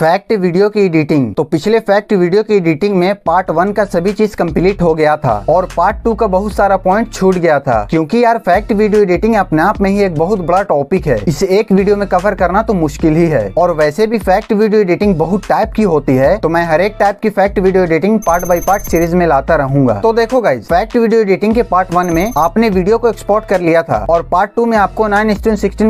fact video की editing तो पिछले फैक्ट वीडियो की एडिटिंग में पार्ट वन का सभी चीज कंप्लीट हो गया था और पार्ट टू का बहुत सारा पॉइंट छूट गया था क्योंकि यार फैक्ट वीडियो एडिटिंग अपने आप में ही एक बहुत बड़ा टॉपिक है इसे एक वीडियो में कवर करना तो मुश्किल ही है और वैसे भी फैक्ट वीडियो एडिटिंग बहुत टाइप की होती है तो मैं हर एक टाइप की fact video editing part by part series में लाता रहूंगा तो देखो गाइज फैक्ट वीडियो एडिटिंग के पार्ट वन में आपने वीडियो को एक्सपोर्ट कर लिया था और पार्ट टू में आपको नाइन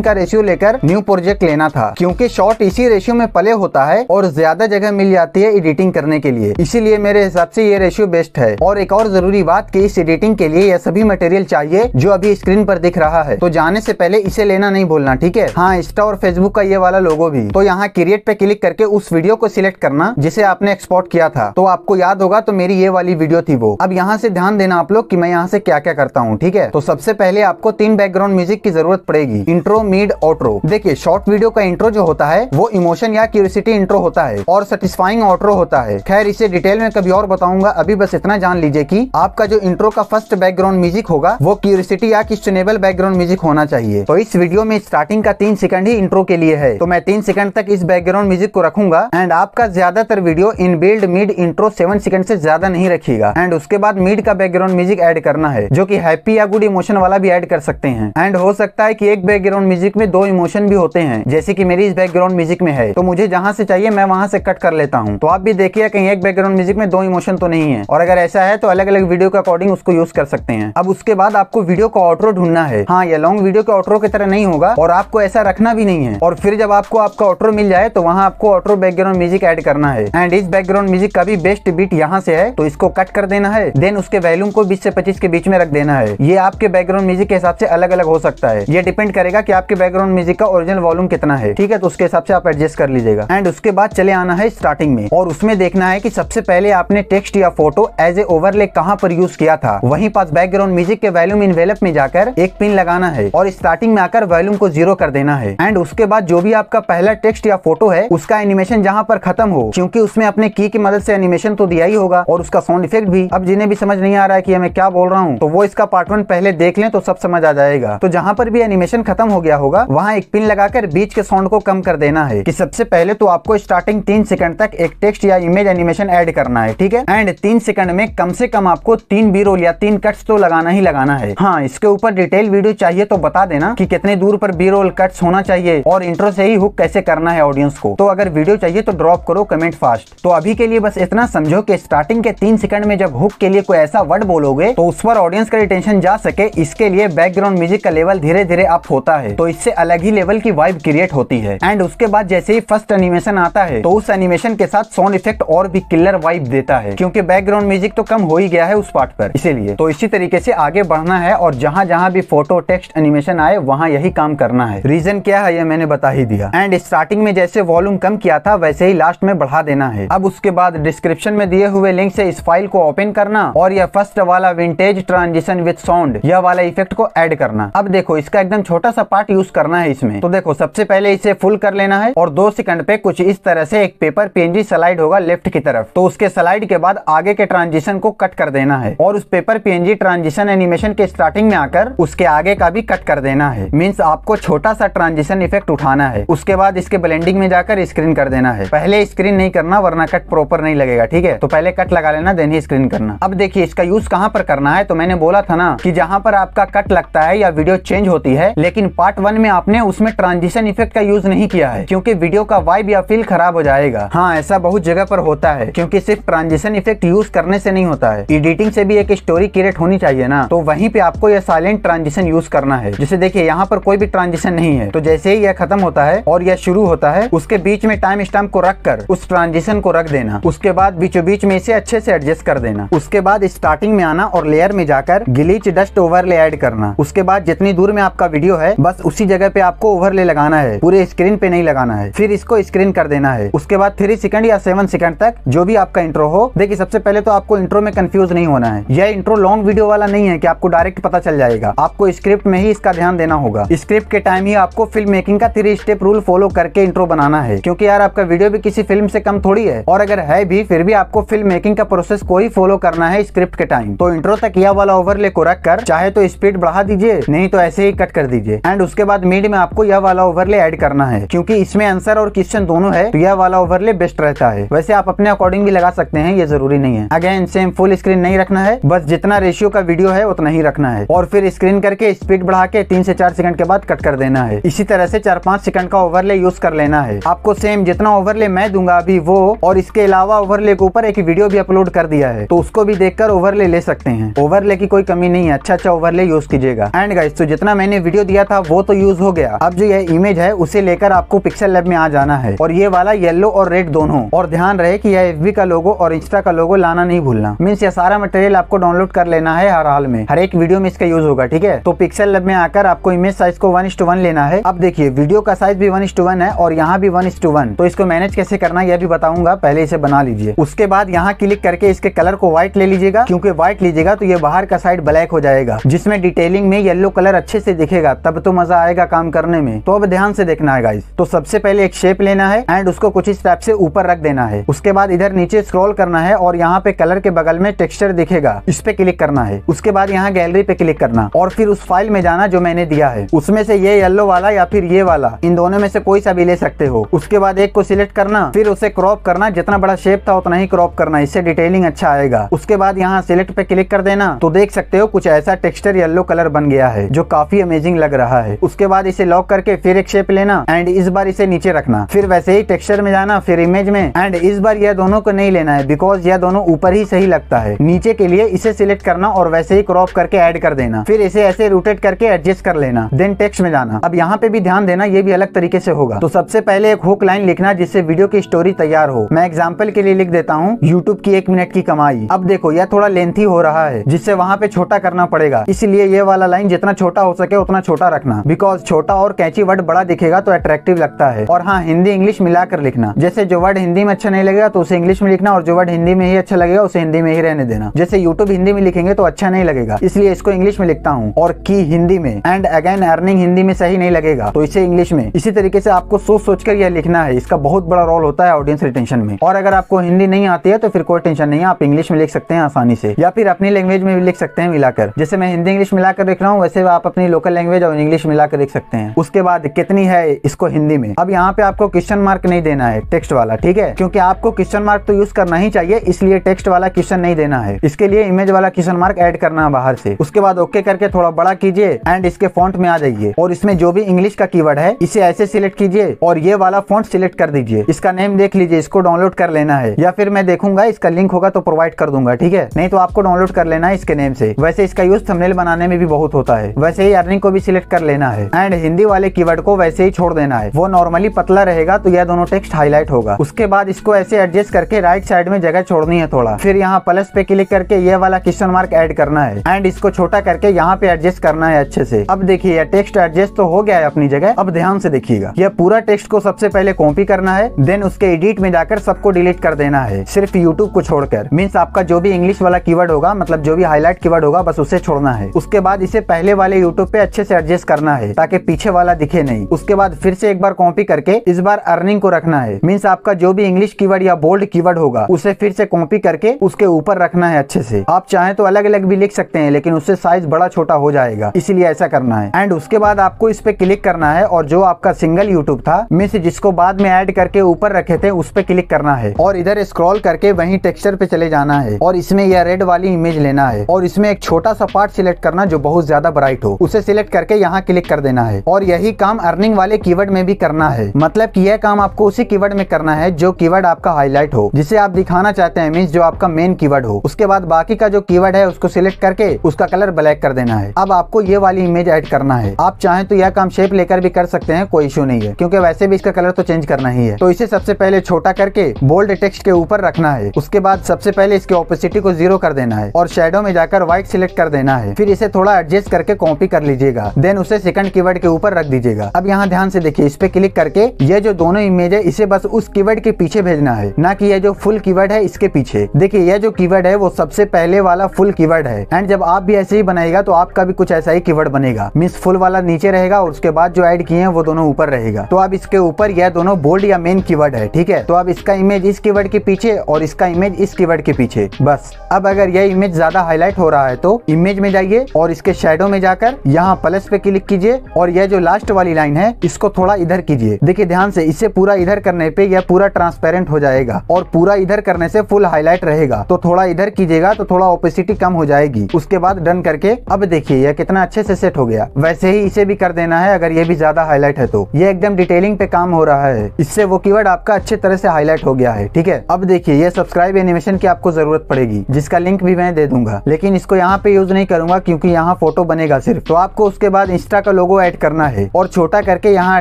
का रेशियो लेकर न्यू प्रोजेक्ट लेना था क्यूँकी शॉर्ट इसी रेशियो में पले होता है है और ज्यादा जगह मिल जाती है एडिटिंग करने के लिए इसीलिए मेरे हिसाब से ये रेशियो बेस्ट है और एक और जरूरी बात की इस एडिटिंग के लिए यह सभी मटेरियल चाहिए जो अभी स्क्रीन पर दिख रहा है तो जाने से पहले इसे लेना नहीं भूलना ठीक है हाँ इंस्टा और फेसबुक का ये वाला लोगो भी तो यहाँ क्रिएट पे क्लिक करके उस वीडियो को सिलेक्ट करना जिसे आपने एक्सपोर्ट किया था तो आपको याद होगा तो मेरी ये वाली वीडियो थी वो अब यहाँ से ध्यान देना आप लोग की मैं यहाँ से क्या क्या करता हूँ ठीक है तो सबसे पहले आपको तीन बैकग्राउंड म्यूजिक की जरूरत पड़ेगी इंट्रो मिड ऑट्रो देखिए शॉर्ट वीडियो का इंट्रो जो होता है वो इमोशन या क्यूरिसिटी ऑटो होता है और सेटिस्फाइंग ऑटो होता है खैर इसे डिटेल में कभी और बताऊंगा अभी बस इतना जान लीजिए की आपका जो इंट्रो का फर्स्ट बैकग्राउंड म्यूजिक होगा वो क्यूरिसिटी या क्वेश्चनेबल बैकग्राउंड म्यूजिक होना चाहिए तो इस वीडियो में स्टार्टिंग का तीन सेकंड ही इंट्रो के लिए है तो मैं तीन सेकंड तक इस बैकग्राउंड म्यूजिक को रखूंगा एंड आपका ज्यादातर video in build mid intro seven second से ज्यादा नहीं रखेगा एंड उसके बाद मिड का बैकग्राउंड म्यूजिक एड करना है जो की हैप्पी या गुड इमोशन वाला भी एड कर सकते हैं एंड हो सकता है की एक बैकग्राउंड म्यूजिक में दो इमोशन भी होते हैं जैसे की मेरी इस बैकग्राउंड म्यूजिक में है तो मुझे जहाँ से चाहिए चाहिए मैं वहां से कट कर लेता हूँ तो आप भी देखिए कहीं एक बैकग्राउंड म्यूजिक में दो इमोशन तो नहीं है और अगर ऐसा है तो अलग अलग वीडियो के अकॉर्डिंग उसको यूज कर सकते हैं अब उसके बाद आपको वीडियो का ऑटो ढूंढना है हाँ ये लॉन्ग वीडियो के ऑटो की तरह नहीं होगा और आपको ऐसा रखना भी नहीं है और फिर जब आपको आपका ऑटो मिल जाए तो वहाँ आपको ऑटो बैकग्राउंड म्यूजिक एड करना है एंड इस बैकग्राउंड म्यूजिक का भी बेस्ट बीट यहाँ से है तो इसको कट कर देना है देन उसके वैल्यूम को बीस से पच्चीस के बीच में रख देना है ये आपके बैकग्राउंड म्यूजिक के हिसाब से अलग अलग हो सकता है ये डिपेंड करेगा की आपके बैकग्राउंड म्यूजिक का ओरिजिनल वॉल्यूम कितना है ठीक है तो उसके हिसाब से आप एडजस्ट कर लीजिएगा एंड उसके उसके बाद चले आना है स्टार्टिंग में और उसमें देखना है की सबसे पहले आपने टेक्स्ट या फोटो एज ए ओवरले कहाँ पर यूज किया था वही पास बैकग्राउंड म्यूजिक के वैल्यूम इनवेलप में जाकर एक पिन लगाना है और स्टार्टिंग में आकर वैल्यूम को जीरो कर देना है एंड उसके बाद जो भी आपका पहला टेक्स्ट या फोटो है उसका एनिमेशन जहाँ पर खत्म हो क्यूँकी उसमें अपने की की मदद से एनिमेशन तो दिया ही होगा और उसका साउंड इफेक्ट भी अब जिन्हें भी समझ नहीं आ रहा है की मैं क्या बोल रहा हूँ तो वो इसका पार्ट वन पहले देख लें तो सब समझ आ जाएगा तो जहाँ पर भी एनिमेशन खत्म हो गया होगा वहाँ एक पिन लगाकर बीच के साउंड को कम कर देना है की सबसे पहले तो आपको आपको स्टार्टिंग तीन सेकंड तक एक टेक्स्ट या इमेज एनिमेशन ऐड करना है ठीक है एंड तीन सेकंड में कम से कम आपको तीन बी रोल या तीन कट्स तो लगाना ही लगाना है हाँ इसके ऊपर डिटेल वीडियो चाहिए तो बता देना की कितने दूर पर बी रोल कट्स होना चाहिए और इंट्रो से ही हुक कैसे करना है ऑडियंस को तो अगर वीडियो चाहिए तो ड्रॉप करो कमेंट फास्ट तो अभी के लिए बस इतना समझो कि स्टार्टिंग के तीन सेकंड में जब हुक के लिए कोई ऐसा वर्ड बोलोगे तो उस पर ऑडियंस का रिटेंशन जा सके इसके लिए बैकग्राउंड म्यूजिक का लेवल धीरे धीरे अप होता है तो इससे अलग ही लेवल की वाइब क्रिएट होती है एंड उसके बाद जैसे ही फर्स्ट एनिमेशन आता है तो उस एनिमेशन के साथ साउंड इफेक्ट और भी किलर वाइब देता है क्योंकि बैकग्राउंड म्यूजिक तो कम हो ही गया है उस पार्ट पर इसीलिए तो इसी तरीके से आगे बढ़ना है और जहाँ जहाँ भी फोटो टेक्स्ट एनिमेशन आए वहाँ यही काम करना है रीजन क्या है ये मैंने बता ही दिया एंड स्टार्टिंग में जैसे वॉल्यूम कम किया था वैसे ही लास्ट में बढ़ा देना है अब उसके बाद डिस्क्रिप्शन में दिए हुए लिंक से इस फाइल को ओपन करना और यह फर्स्ट वाला विंटेज ट्रांजिशन विद साउंड यह वाला इफेक्ट को एड करना अब देखो इसका एकदम छोटा सा पार्ट यूज करना है इसमें तो देखो सबसे पहले इसे फुल कर लेना है और दो सेकंड पे कुछ इस तरह से एक पेपर पीएनजी स्लाइड होगा लेफ्ट की तरफ तो उसके स्लाइड के बाद आगे के ट्रांजिशन को कट कर देना है और उस पेपर पीएनजी ट्रांजिशन एनिमेशन के स्टार्टिंग में आकर उसके आगे का भी कट कर देना है मीन्स आपको छोटा सा ट्रांजिशन इफेक्ट उठाना है उसके बाद इसके ब्लेंडिंग में जाकर स्क्रीन कर देना है पहले स्क्रीन नहीं करना वरना कट प्रॉपर नहीं लगेगा ठीक है तो पहले कट लगा लेना देन ही स्क्रीन करना अब देखिए इसका यूज कहाँ पर करना है तो मैंने बोला था ना कि जहाँ पर आपका कट लगता है या वीडियो चेंज होती है लेकिन पार्ट वन में आपने उसमें ट्रांजिशन इफेक्ट का यूज नहीं किया है क्योंकि वीडियो का वाइब या फील फील खराब हो जाएगा हाँ ऐसा बहुत जगह पर होता है क्योंकि सिर्फ ट्रांजिशन इफेक्ट यूज करने से नहीं होता है एडिटिंग से भी एक स्टोरी क्रिएट होनी चाहिए ना तो वहीं पे आपको यह साइलेंट ट्रांजिशन यूज करना है जैसे देखिए यहाँ पर कोई भी ट्रांजिशन नहीं है तो जैसे ही यह खत्म होता है और यह शुरू होता है उसके बीच में टाइम स्टैम्प को रख कर उस ट्रांजिशन को रख देना उसके बाद बीचों बीच में इसे अच्छे से एडजस्ट कर देना उसके बाद स्टार्टिंग में आना और लेयर में जाकर ग्लीच डस्ट ओवरले ऐड करना उसके बाद जितनी दूर में आपका वीडियो है बस उसी जगह पे आपको ओवरले लगाना है पूरे स्क्रीन पे नहीं लगाना है फिर इसको स्क्रीन कर देना है उसके बाद थ्री सेकंड या सेवन सेकंड तक जो भी आपका इंट्रो हो देखिए सबसे पहले तो आपको इंट्रो में कंफ्यूज नहीं होना है यह इंट्रो लॉन्ग वीडियो वाला नहीं है कि आपको डायरेक्ट पता चल जाएगा आपको स्क्रिप्ट में ही इसका ध्यान देना होगा स्क्रिप्ट के टाइम ही आपको फिल्म मेकिंग का थ्री स्टेप रूल फॉलो करके इंट्रो बनाना है क्योंकि यार आपका वीडियो भी किसी फिल्म से कम थोड़ी है और अगर है भी फिर भी आपको फिल्म मेकिंग का प्रोसेस को ही फॉलो करना है स्क्रिप्ट के टाइम तो इंट्रो तक यह वाला ओवरले को रख कर चाहे तो स्पीड बढ़ा दीजिए नहीं तो ऐसे ही कट कर दीजिए एंड उसके बाद मीड में आपको यह वाला ओवरले एड करना है क्योंकि इसमें आंसर और क्वेश्चन दोनों है है तो यह वाला ओवरले बेस्ट रहता है वैसे आप अपने अकॉर्डिंग भी लगा सकते हैं ये जरूरी नहीं है अगेन सेम फुल स्क्रीन नहीं रखना है बस जितना रेशियो का वीडियो है उतना ही रखना है और फिर स्क्रीन करके स्पीड बढ़ा के तीन से चार सेकंड के बाद कट कर देना है इसी तरह से चार पांच सेकंड का ओवरले यूज कर लेना है आपको सेम जितना ओवरले मैं दूंगा अभी वो और इसके अलावा ओवरले के ऊपर एक वीडियो भी अपलोड कर दिया है तो उसको भी देख ओवरले ले सकते हैं ओवरले की कोई कमी नहीं है अच्छा अच्छा ओवरले यूज कीजिएगा एंड गाइस तो जितना मैंने वीडियो दिया था वो तो यूज हो गया अब जो यह इमेज है उसे लेकर आपको पिक्सल लैब में आ जाना है और ये वाला येलो और रेड दोनों और ध्यान रहे कि यह एफ का लोगो और इंस्टा का लोगो लाना नहीं भूलना मीन्स यह सारा मटेरियल आपको डाउनलोड कर लेना है हर हाल में हर एक वीडियो में इसका यूज होगा ठीक है तो पिक्सल लेब में आकर आपको इमेज साइज को वन टू वन लेना है अब देखिए वीडियो का साइज भी वन टू वन है और यहाँ भी वन टू वन तो इसको मैनेज कैसे करना यह भी बताऊंगा पहले इसे बना लीजिए उसके बाद यहाँ क्लिक करके इसके कलर को व्हाइट ले लीजिएगा क्योंकि व्हाइट लीजिएगा तो ये बाहर का साइड ब्लैक हो जाएगा जिसमें डिटेलिंग में येलो कलर अच्छे से दिखेगा तब तो मजा आएगा काम करने में तो अब ध्यान से देखना है गाइस तो सबसे पहले एक शेप लेना है एंड उसको कुछ इस टाइप से ऊपर रख देना है उसके बाद इधर नीचे स्क्रॉल करना है और यहाँ पे कलर के बगल में टेक्सचर दिखेगा इस पे क्लिक करना है उसके बाद यहाँ गैलरी पे क्लिक करना और फिर उस फाइल में जाना जो मैंने दिया है उसमें से ये येलो वाला या फिर ये वाला इन दोनों में से कोई सा भी ले सकते हो उसके बाद एक को सिलेक्ट करना फिर उसे क्रॉप करना जितना बड़ा शेप था उतना ही क्रॉप करना इससे डिटेलिंग अच्छा आएगा उसके बाद यहाँ सिलेक्ट पे क्लिक कर देना तो देख सकते हो कुछ ऐसा टेक्सचर येलो कलर बन गया है जो काफी अमेजिंग लग रहा है उसके बाद इसे लॉक करके फिर एक शेप लेना एंड इस बार इसे नीचे रखना फिर वैसे ही ही टेक्सचर में जाना फिर इमेज में एंड इस बार यह दोनों को नहीं लेना है बिकॉज यह दोनों ऊपर ही सही लगता है नीचे के लिए इसे सिलेक्ट करना और वैसे ही क्रॉप करके एड कर देना फिर इसे ऐसे रोटेट करके एडजस्ट कर लेना देन टेक्स्ट में जाना अब यहाँ पे भी ध्यान देना ये भी अलग तरीके से होगा तो सबसे पहले एक हुक लाइन लिखना जिससे वीडियो की स्टोरी तैयार हो मैं एग्जाम्पल के लिए लिख देता हूँ यूट्यूब की एक मिनट की कमाई अब देखो यह थोड़ा लेंथी हो रहा है जिससे वहाँ पे छोटा करना पड़ेगा इसलिए ये वाला लाइन जितना छोटा हो सके उतना छोटा रखना बिकॉज छोटा और कैची वर्ड बड़ा दिखेगा तो अट्रैक्टिव लगता है और हाँ हिंदी इंग्लिश मिलाकर लिखना जैसे जो वर्ड हिंदी में अच्छा नहीं लगेगा तो उसे इंग्लिश में लिखना और जो वर्ड हिंदी में ही अच्छा लगेगा उसे हिंदी में ही रहने देना जैसे यूट्यूब हिंदी में लिखेंगे तो अच्छा नहीं लगेगा इसलिए इसको इंग्लिश में लिखता हूँ और की हिंदी में एंड अगेन अर्निंग हिंदी में सही नहीं लगेगा तो इसे इंग्लिश में इसी तरीके से आपको सोच सोच कर यह लिखना है इसका बहुत बड़ा रोल होता है ऑडियंस रिटेंशन में और अगर आपको हिंदी नहीं आती है तो फिर कोई टेंशन नहीं है आप इंग्लिश में लिख सकते हैं आसानी से या फिर अपनी लैंग्वेज में भी लिख सकते हैं मिलाकर जैसे मैं हिंदी इंग्लिश मिलाकर लिख रहा हूँ वैसे आप अपनी लोकल लैंग्वेज और इंग्लिश मिलाकर लिख सकते हैं उसके बाद कितनी है इसको हिंदी में अब यहाँ पे आपको क्वेश्चन मार्क मार्क नहीं देना है टेक्स्ट वाला ठीक है क्योंकि आपको क्वेश्चन मार्क तो यूज करना ही चाहिए इसलिए टेक्स्ट वाला क्वेश्चन नहीं देना है इसके लिए इमेज वाला क्वेश्चन मार्क एड करना है बाहर से उसके बाद ओके करके थोड़ा बड़ा कीजिए एंड इसके फॉन्ट में आ जाइए और इसमें जो भी इंग्लिश का की है इसे ऐसे सिलेक्ट कीजिए और ये वाला फॉन्ट सिलेक्ट कर दीजिए इसका नेम देख लीजिए इसको डाउनलोड कर लेना है या फिर मैं देखूंगा इसका लिंक होगा तो प्रोवाइड कर दूंगा ठीक है नहीं तो आपको डाउनलोड कर लेना है इसके नेम से वैसे इसका यूज थंबनेल बनाने में भी बहुत होता है वैसे ही अर्निंग को भी सिलेक्ट कर लेना है एंड हिंदी वाले कीवर्ड को वैसे ही छोड़ देना है वो नॉर्मली पतला रहेगा तो यह दोनों टेक्स्ट हाईलाइट होगा उसके बाद इसको ऐसे एडजस्ट करके राइट साइड में जगह छोड़नी है थोड़ा फिर यहाँ प्लस पे क्लिक करके ये वाला क्वेश्चन मार्क एड करना है एंड इसको छोटा करके यहाँ पे एडजस्ट करना है अच्छे से अब देखिए टेक्स्ट एडजस्ट तो हो गया है अपनी जगह अब ध्यान से देखिएगा यह पूरा टेक्स्ट को सबसे पहले कॉपी करना है देन उसके एडिट में जाकर सबको डिलीट कर देना है सिर्फ यूट्यूब को छोड़कर मीन्स आपका जो भी इंग्लिश वाला कीवर्ड होगा मतलब जो भी हाईलाइट कीवर्ड होगा बस उसे छोड़ना है उसके बाद इसे पहले वाले यूट्यूब पे अच्छे से एडजस्ट करना है ताकि पीछे वाला दिखे नहीं उसके बाद फिर से एक बार कॉपी करके इस बार अर्निंग को रखना है मीन्स आपका जो भी इंग्लिश कीवर्ड या बोल्ड कीवर्ड होगा उसे फिर से कॉपी करके उसके ऊपर रखना है अच्छे से आप चाहे तो अलग अलग भी लिख सकते हैं लेकिन उससे साइज बड़ा छोटा हो जाएगा इसीलिए ऐसा करना है एंड उसके बाद आपको इस पे क्लिक करना है और जो आपका सिंगल यूट्यूब था मीन्स जिसको बाद में एड करके ऊपर रखे थे उस पे क्लिक करना है और इधर स्क्रॉल करके वही टेक्सचर पे चले जाना है और इसमें यह रेड वाली इमेज लेना है और इसमें एक छोटा सा पार्ट सिलेक्ट करना जो बहुत ज्यादा ब्राइट हो उसे सिलेक्ट करके यहाँ क्लिक कर देना है और यही काम अर्निंग वाले कीवर्ड में भी करना है मतलब की यह काम आप आपको उसी कीवर्ड में करना है जो कीवर्ड आपका हाईलाइट हो जिसे आप दिखाना चाहते हैं मीन्स जो आपका मेन कीवर्ड हो उसके बाद बाकी का जो कीवर्ड है उसको सिलेक्ट करके उसका कलर ब्लैक कर देना है अब आपको ये वाली इमेज ऐड करना है आप चाहें तो यह काम शेप लेकर भी कर सकते हैं कोई इशू नहीं है क्योंकि वैसे भी इसका कलर तो चेंज करना ही है तो इसे सबसे पहले छोटा करके बोल्ड टेक्स्ट के ऊपर रखना है उसके बाद सबसे पहले इसके ऑपोसिटी को जीरो कर देना है और शेडो में जाकर व्हाइट सिलेक्ट कर देना है फिर इसे थोड़ा एडजस्ट करके कॉपी कर लीजिएगा देन उसे सेकंड कीवर्ड के ऊपर रख दीजिएगा अब यहाँ ध्यान से देखिए इस पे क्लिक करके ये जो दोनों इमेज इमेज है इसे बस उस कीवर्ड के पीछे भेजना है ना कि यह जो फुल कीवर्ड है इसके पीछे देखिए यह जो कीवर्ड है वो सबसे पहले वाला फुल कीवर्ड है एंड जब आप भी ऐसे ही बनाएगा तो आपका भी कुछ ऐसा ही कीवर्ड बनेगा मिस फुल वाला नीचे रहेगा और उसके बाद जो एड किए हैं वो दोनों ऊपर रहेगा तो अब इसके ऊपर यह दोनों बोल्ड या मेन कीवर्ड है ठीक है तो अब इसका इमेज इस कीवर्ड के पीछे और इसका इमेज इस कीवर्ड के पीछे बस अब अगर यह इमेज ज्यादा हाईलाइट हो रहा है तो इमेज में जाइए और इसके शेडो में जाकर यहाँ प्लस पे क्लिक कीजिए और यह जो लास्ट वाली लाइन है इसको थोड़ा इधर कीजिए देखिए ध्यान से इससे पूरा पूरा इधर करने पे यह पूरा ट्रांसपेरेंट हो जाएगा और पूरा इधर करने से फुल हाईलाइट रहेगा तो थोड़ा इधर कीजिएगा तो थोड़ा ओपेसिटी कम हो जाएगी उसके बाद डन करके अब देखिए यह कितना अच्छे से सेट हो गया वैसे ही इसे भी कर देना है अगर ये भी ज्यादा हाईलाइट है तो ये एकदम डिटेलिंग पे काम हो रहा है इससे वो कीवर्ड आपका अच्छे तरह से हाईलाइट हो गया है ठीक है अब देखिए ये सब्सक्राइब एनिमेशन की आपको जरूरत पड़ेगी जिसका लिंक भी मैं दे दूंगा लेकिन इसको यहाँ पे यूज नहीं करूंगा क्योंकि यहाँ फोटो बनेगा सिर्फ तो आपको उसके बाद इंस्टा का लोगो एड करना है और छोटा करके यहाँ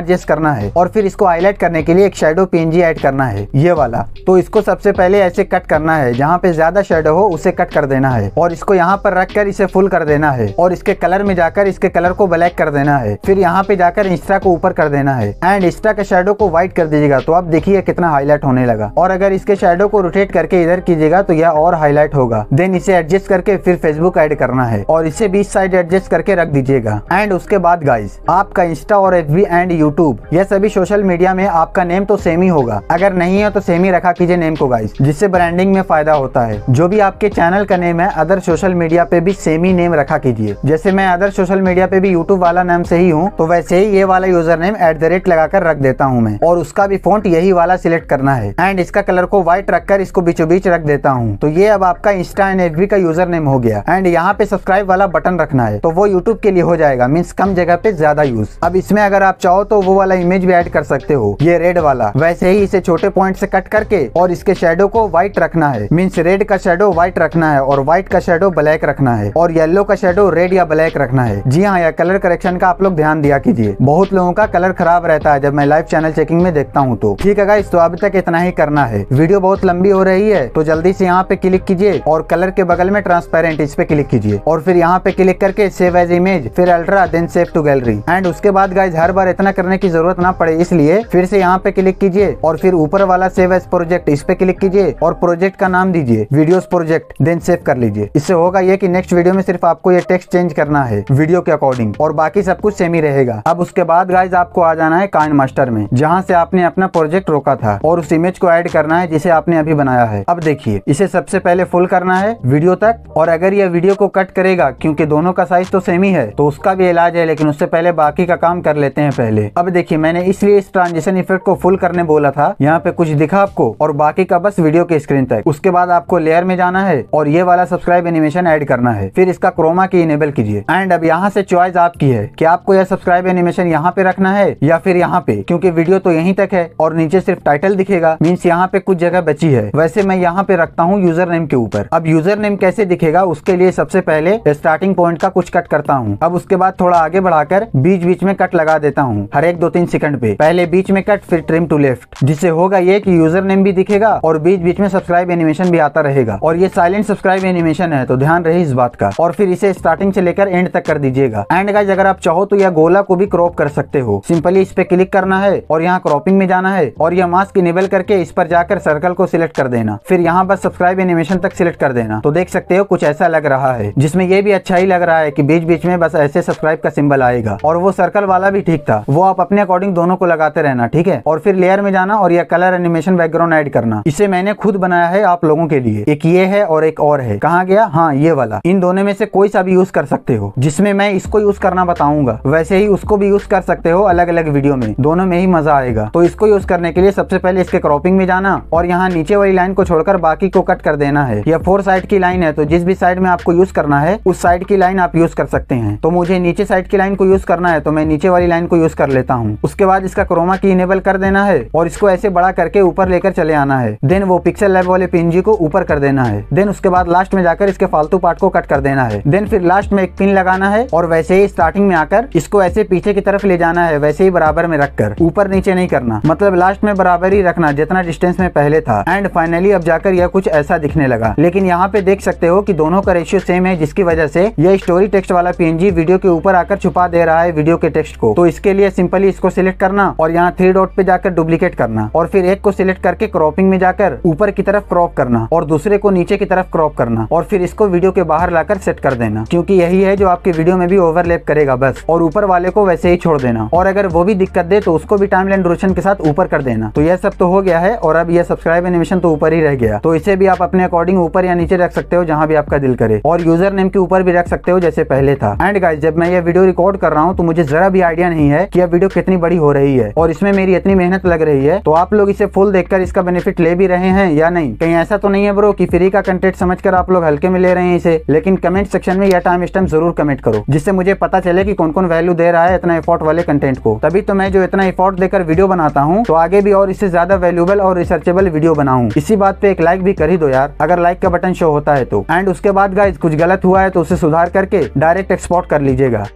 एडजस्ट करना है और फिर इसको हाईलाइट करने के लिए लिए एक शेडो पीएनजी ऐड करना है ये वाला तो इसको सबसे पहले ऐसे कट करना है जहाँ पे ज्यादा शेडो हो उसे कट कर देना है और इसको यहाँ पर रख कर इसे फुल कर देना है और इसके कलर में जाकर इसके कलर को ब्लैक कर देना है फिर यहाँ पे जाकर इंस्टा को ऊपर कर देना है एंड इंस्टा के शेडो को व्हाइट कर दीजिएगा तो आप देखिए कितना हाईलाइट होने लगा और अगर इसके शेडो को रोटेट करके इधर कीजिएगा तो यह और हाईलाइट होगा देन इसे एडजस्ट करके फिर फेसबुक एड करना है और इसे बीच साइड एडजस्ट करके रख दीजिएगा एंड उसके बाद गाइज आपका इंस्टा और एफ एंड यूट्यूब यह सभी सोशल मीडिया में आपका आपका नेम तो सेम ही होगा अगर नहीं है तो सेम ही रखा कीजिए नेम को गाइस जिससे ब्रांडिंग में फायदा होता है जो भी आपके चैनल का नेम है अदर सोशल मीडिया पे भी सेम ही नेम रखा कीजिए जैसे मैं अदर सोशल मीडिया पे भी यूट्यूब वाला नाम से ही हूँ तो वैसे ही ये वाला user name at the rate लगाकर रख देता हूँ मैं और उसका भी फोन यही वाला सिलेक्ट करना है एंड इसका कलर को व्हाइट रखकर इसको बीचों बीच रख देता हूँ तो ये अब आपका इंस्टा एंड एफ का यूजर नेम हो गया एंड यहाँ पे सब्सक्राइब वाला बटन रखना है तो वो यूट्यूब के लिए हो जाएगा मीन्स कम जगह पे ज्यादा यूज अब इसमें अगर आप चाहो तो वो वाला इमेज भी एड कर सकते हो ये रेड रेड वाला वैसे ही इसे छोटे पॉइंट से कट करके और इसके शेडो को व्हाइट रखना है मीन्स रेड का शेडो व्हाइट रखना है और व्हाइट का शेडो ब्लैक रखना है और येलो का शेडो रेड या ब्लैक रखना है जी हाँ यार कलर करेक्शन का आप लोग ध्यान दिया कीजिए बहुत लोगों का कलर खराब रहता है जब मैं लाइव चैनल चेकिंग में देखता हूँ तो ठीक है इस तो अभी तक इतना ही करना है वीडियो बहुत लंबी हो रही है तो जल्दी से यहाँ पे क्लिक कीजिए और कलर के बगल में ट्रांसपेरेंट इस पे क्लिक कीजिए और फिर यहाँ पे क्लिक करके सेव एज इमेज फिर ultra then save to gallery and उसके बाद गाइज हर बार इतना करने की जरूरत ना पड़े इसलिए फिर से यहाँ पे क्लिक कीजिए और फिर ऊपर वाला सेव एस प्रोजेक्ट इस पे क्लिक कीजिए और प्रोजेक्ट का नाम दीजिए वीडियो प्रोजेक्ट देन सेव कर लीजिए इससे होगा ये की नेक्स्ट वीडियो में सिर्फ आपको ये टेक्स्ट चेंज करना है वीडियो के अकॉर्डिंग और बाकी सब कुछ सेम ही रहेगा अब उसके बाद गाइज आपको आ जाना है काइन मास्टर में जहाँ से आपने अपना प्रोजेक्ट रोका था और उस इमेज को एड करना है जिसे आपने अभी बनाया है अब देखिए इसे सबसे पहले फुल करना है वीडियो तक और अगर यह वीडियो को कट करेगा क्योंकि दोनों का साइज तो सेम ही है तो उसका भी इलाज है लेकिन उससे पहले बाकी का काम कर लेते हैं पहले अब देखिए मैंने इसलिए इस ट्रांजिशन इफेक्ट को फुल करने बोला था यहाँ पे कुछ दिखा आपको और बाकी का बस वीडियो के स्क्रीन तक उसके बाद आपको लेयर में जाना है और ये वाला सब्सक्राइब एनिमेशन ऐड करना है फिर इसका क्रोमा की इनेबल कीजिए एंड अब यहाँ से चॉइस आपकी है की आपको यह सब्सक्राइब एनिमेशन यहाँ पे रखना है या फिर यहाँ पे क्यूँकी वीडियो तो यही तक है और नीचे सिर्फ टाइटल दिखेगा मीन्स यहाँ पे कुछ जगह बची है वैसे मैं यहाँ पे रखता हूँ यूजर नेम के ऊपर अब यूजर नेम कैसे दिखेगा उसके लिए सबसे पहले स्टार्टिंग पॉइंट का कुछ कट करता हूँ अब उसके बाद थोड़ा आगे बढ़ाकर बीच बीच में कट लगा देता हूँ हर एक दो तीन सेकंड पे पहले बीच में कट फिर ट्रिम टू लेफ्ट जिससे होगा ये कि यूजर नेम भी दिखेगा और बीच बीच में सब्सक्राइब एनिमेशन भी आता रहेगा और ये साइलेंट सब्सक्राइब एनिमेशन है तो ध्यान रहे इस बात का और फिर इसे स्टार्टिंग से लेकर एंड तक कर दीजिएगा एंड गाइज अगर आप चाहो तो यह गोला को भी क्रॉप कर सकते हो सिंपली इस पे क्लिक करना है और यहाँ क्रॉपिंग में जाना है और यह मास्क इनेबल करके इस पर जाकर सर्कल को सिलेक्ट कर देना फिर यहाँ पर सब्सक्राइब एनिमेशन तक सिलेक्ट कर देना तो देख सकते हो कुछ ऐसा लग रहा है जिसमें ये भी अच्छा ही लग रहा है की बीच बीच में बस ऐसे सब्सक्राइब का सिंबल आएगा और वो सर्कल वाला भी ठीक था वो आप अपने अकॉर्डिंग दोनों को लगाते रहना ठीक है और फिर लेयर में जाना और यह कलर एनिमेशन बैकग्राउंड ऐड करना इसे मैंने खुद बनाया है आप लोगों के लिए एक ये है और एक और है कहा गया हाँ ये वाला इन दोनों में से कोई सा भी यूज कर सकते हो जिसमें मैं इसको यूज करना बताऊंगा वैसे ही उसको भी यूज कर सकते हो अलग अलग वीडियो में दोनों में ही मजा आएगा तो इसको यूज करने के लिए सबसे पहले इसके क्रॉपिंग में जाना और यहाँ नीचे वाली लाइन को छोड़कर बाकी को कट कर देना है यह फोर साइड की लाइन है तो जिस भी साइड में आपको यूज करना है उस साइड की लाइन आप यूज कर सकते हैं तो मुझे नीचे साइड की लाइन को यूज करना है तो मैं नीचे वाली लाइन को यूज कर लेता हूँ उसके बाद इसका क्रोमा की इनेबल कर देना है और इसको ऐसे बड़ा करके ऊपर लेकर चले आना है देन वो पिक्सल लैब वाले पिनजी को ऊपर कर देना है देन उसके बाद लास्ट में जाकर इसके फालतू पार्ट को कट कर देना है देन फिर लास्ट में एक पिन लगाना है और वैसे ही स्टार्टिंग में आकर इसको ऐसे पीछे की तरफ ले जाना है वैसे ही बराबर में रखकर ऊपर नीचे नहीं करना मतलब लास्ट में बराबर ही रखना जितना डिस्टेंस में पहले था एंड फाइनली अब जाकर यह कुछ ऐसा दिखने लगा लेकिन यहाँ पे देख सकते हो की दोनों का रेशियो सेम है जिसकी वजह से यह स्टोरी टेक्स्ट वाला पीएनजी वीडियो के ऊपर आकर छुपा दे रहा है वीडियो के टेक्स्ट को तो इसके लिए सिंपली इसको सिलेक्ट करना और यहाँ थ्री डॉट पे जाकर डुप्लीकेट करना और फिर एक को सिलेक्ट करके क्रॉपिंग में जाकर ऊपर की तरफ क्रॉप करना और दूसरे को नीचे की तरफ क्रॉप करना और फिर इसको वीडियो के बाहर लाकर सेट कर देना क्योंकि यही है जो आपके वीडियो में भी ओवरलैप करेगा बस और ऊपर वाले को वैसे ही छोड़ देना और अगर वो भी दिक्कत दे तो उसको भी टाइम लाइन रोशन के साथ ऊपर कर देना तो यह सब तो हो गया है और अब यह सब्सक्राइब एनिमेशन तो ऊपर ही रह गया तो इसे भी आप अपने अकॉर्डिंग ऊपर या नीचे रख सकते हो जहाँ भी आपका दिल करे और यूजर नेम के ऊपर भी रख सकते हो जैसे पहले था एंड गाइज जब मैं यह वीडियो रिकॉर्ड कर रहा हूँ तो मुझे जरा भी आइडिया नहीं है कि यह वीडियो कितनी बड़ी हो रही है और इसमें मेरी इतनी इतनी मेहनत लग रही है तो आप लोग इसे फुल देखकर इसका बेनिफिट ले भी रहे हैं या नहीं कहीं ऐसा तो नहीं है ब्रो की फ्री का कंटेंट समझकर आप लोग हल्के में ले रहे हैं इसे लेकिन कमेंट सेक्शन में यह टाइम स्टम जरूर कमेंट करो जिससे मुझे पता चले की कौन कौन वैल्यू दे रहा है इतना एफोर्ट वाले कंटेंट को तभी तो मैं जो इतना एफोर्ट देकर वीडियो बनाता हूँ तो आगे भी और इससे ज्यादा वैल्यूबल और रिसर्चेबल वीडियो बनाऊँ इसी बात पे एक लाइक भी कर ही दो यार अगर लाइक का बटन शो होता है तो एंड उसके बाद गाइज कुछ गलत हुआ है तो उसे सुधार करके डायरेक्ट एक्सपोर्ट कर लीजिएगा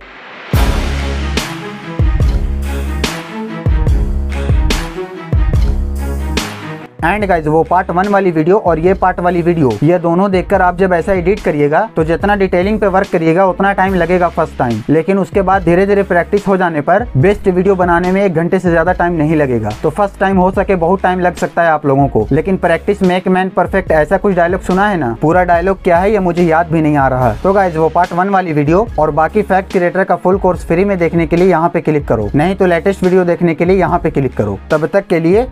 एंड गाइज वो पार्ट वन वाली वीडियो और ये पार्ट वाली वीडियो ये दोनों देखकर आप जब ऐसा एडिट करिएगा तो जितना डिटेलिंग पे वर्क करिएगा उतना टाइम लगेगा फर्स्ट टाइम लेकिन उसके बाद धीरे धीरे प्रैक्टिस हो जाने पर बेस्ट वीडियो बनाने में एक घंटे से ज्यादा टाइम नहीं लगेगा तो फर्स्ट टाइम हो सके बहुत टाइम लग सकता है आप लोगों को लेकिन प्रैक्टिस मेक मैन परफेक्ट ऐसा कुछ डायलॉग सुना है ना पूरा डायलॉग क्या है ये मुझे याद भी नहीं आ रहा तो गाइज वो पार्ट वन वाली वीडियो और बाकी फैक्ट क्रिएटर का फुल कोर्स फ्री में देखने के लिए यहाँ पे क्लिक करो नहीं तो लेटेस्ट वीडियो देखने के लिए यहाँ पे क्लिक करो तब तक के लिए